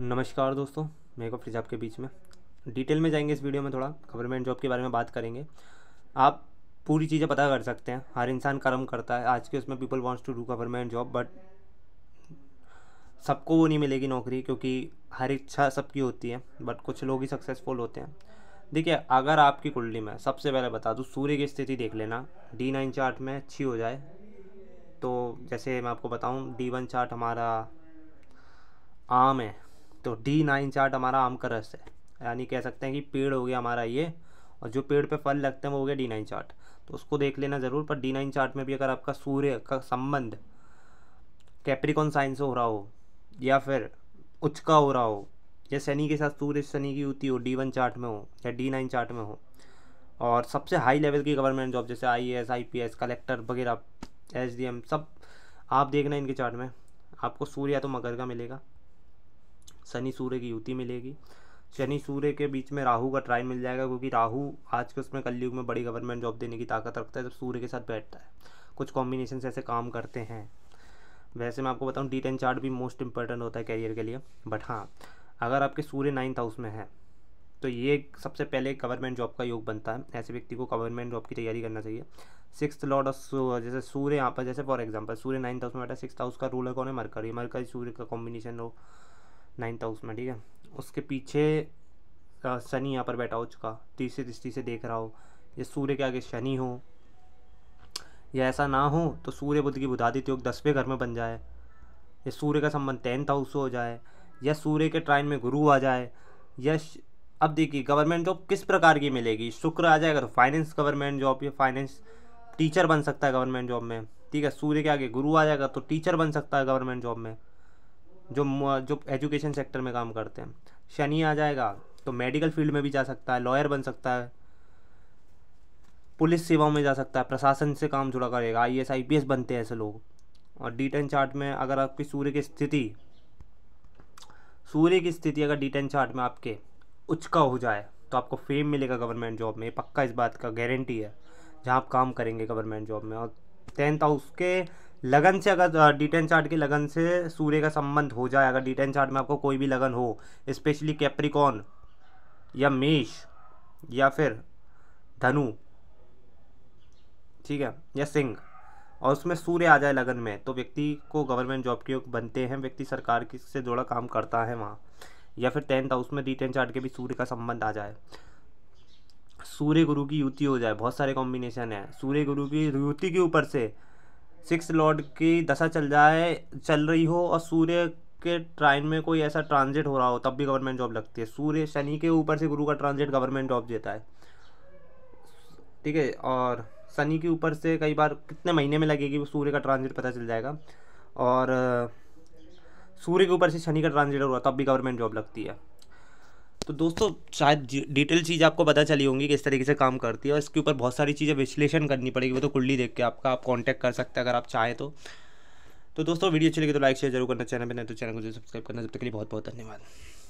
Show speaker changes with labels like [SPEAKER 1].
[SPEAKER 1] नमस्कार दोस्तों मेरे को फ्रिज आपके बीच में डिटेल में जाएंगे इस वीडियो में थोड़ा गवर्नमेंट जॉब के बारे में बात करेंगे आप पूरी चीज़ें पता कर सकते हैं हर इंसान कर्म करता है आज के उसमें people wants to do government job but सबको वो नहीं मिलेगी नौकरी क्योंकि हर इच्छा सबकी होती है बट कुछ लोग ही सक्सेसफुल होते हैं देखिए अगर आपकी कुंडली में सबसे पहले बता दूँ सूर्य की स्थिति देख लेना डी नाइन चार्ट में अच्छी हो जाए तो जैसे मैं आपको बताऊँ डी वन चार्ट हमारा आम है तो डी नाइन चार्ट हमारा आम का रस है यानी कह सकते हैं कि पेड़ हो गया हमारा ये और जो पेड़ पे फल लगते हैं वो हो गया डी नाइन चार्ट तो उसको देख लेना ज़रूर पर डी नाइन चार्ट में भी अगर आपका सूर्य का संबंध कैप्रिकॉन साइन से हो रहा हो या फिर उच्च का हो रहा हो या शनि के साथ सूर्य शनि की युति हो डी वन चार्ट में हो या डी नाइन चार्ट में हो और सबसे हाई लेवल की गवर्नमेंट जॉब जैसे I S I P S collector वगैरह एस डी एम सब आप देखना इनके चार्ट में आपको सूर्य या तो मगर का मिलेगा शनि सूर्य की युति मिलेगी शनि सूर्य के बीच में राहु का ट्राइन मिल जाएगा क्योंकि राहु आज के उसमें कलयुग में बड़ी गवर्नमेंट जॉब देने की ताकत रखता है जब सूर्य के साथ बैठता है कुछ कॉम्बिनेशन ऐसे काम करते हैं वैसे मैं आपको बताऊँ डी टेन चार्ट भी मोस्ट इंपॉर्टेंट होता है कैरियर के लिए बट हाँ अगर आपके सूर्य नाइन्थ हाउस में है तो ये सबसे पहले गवर्नमेंट जॉब का योग बनता है ऐसे व्यक्ति को गवर्नमेंट जॉब की तैयारी करना चाहिए सिक्स लॉर्ड ऑफ जैसे सूर्य यहाँ पर जैसे फॉर एग्जांपल सूर्य नाइन्थ हाउस में बैठा सिक्स हाउस का रूलर कौन है मरकरी मरकरी सूर्य का कॉम्बिनेशन हो नाइन्थ हाउस में ठीक है उसके पीछे शनि यहाँ पर बैठा हो चुका तीसरी दृष्टि से देख रहा हो या सूर्य के आगे शनि हो या ऐसा ना हो तो सूर्य बुद्ध की देती योग दसवें घर में बन जाए या सूर्य का संबंध टेंथ हाउस हो जाए या सूर्य के ट्राइन में गुरु आ जाए या अब देखिए गवर्नमेंट जॉब किस प्रकार की मिलेगी शुक्र आ जाएगा तो फाइनेंस गवर्नमेंट जॉब या फाइनेंस टीचर बन सकता है गवर्नमेंट जॉब में ठीक है सूर्य के आगे गुरु आ जाएगा तो टीचर बन सकता है गवर्नमेंट जॉब में जो जो एजुकेशन सेक्टर में काम करते हैं शनि आ जाएगा तो मेडिकल फील्ड में भी जा सकता है लॉयर बन सकता है पुलिस सेवाओं में जा सकता है प्रशासन से काम जुड़ा करेगा I S I P S बनते हैं ऐसे लोग और डी टेन चार्ट में अगर आपकी सूर्य की स्थिति सूर्य की स्थिति अगर डी टेन चार्ट में आपके उचका हो जाए तो आपको फेम मिलेगा गवर्नमेंट जॉब में ये पक्का इस बात का गारंटी है जहाँ आप काम करेंगे गवर्नमेंट जॉब में और टेंथ हाउस के लगन से अगर डिटेन चार्ट के लगन से सूर्य का संबंध हो जाए अगर डिटेन चार्ट में आपको कोई भी लगन हो स्पेशली कैप्रिकॉन या मेष या फिर धनु ठीक है या सिंह और उसमें सूर्य आ जाए लगन में तो व्यक्ति को गवर्नमेंट जॉब के बनते हैं व्यक्ति सरकार की से जुड़ा काम करता है वहाँ या फिर टेंथ हाउस में डी टेन चार्ट के भी सूर्य का संबंध आ जाए सूर्य गुरु की युति हो जाए बहुत सारे कॉम्बिनेशन है सूर्य गुरु की युति के ऊपर से सिक्स लॉर्ड की दशा चल जाए चल रही हो और सूर्य के ट्राइन में कोई ऐसा ट्रांजिट हो रहा हो तब भी गवर्नमेंट जॉब लगती है सूर्य शनि के ऊपर से गुरु का ट्रांजिट गवर्नमेंट जॉब देता है ठीक है और शनि के ऊपर से कई बार कितने महीने में लगेगी वो सूर्य का ट्रांजिट पता चल जाएगा और सूर्य के ऊपर से शनि का ट्रांजिट रहा तब भी गवर्नमेंट जॉब लगती है तो दोस्तों शायद डिटेल चीज़ आपको पता चली होंगी किस तरीके से काम करती है और इसके ऊपर बहुत सारी चीज़ें विश्लेषण करनी पड़ेगी वो तो कुल्ली देख के आपका आप कॉन्टैक्ट कर सकते हैं अगर आप चाहें तो तो दोस्तों वीडियो अच्छी लगी तो लाइक शेयर जरूर करना चैनल पर नहीं तो चैनल को जरूर सब्सक्राइब करना जब तक के लिए बहुत बहुत धन्यवाद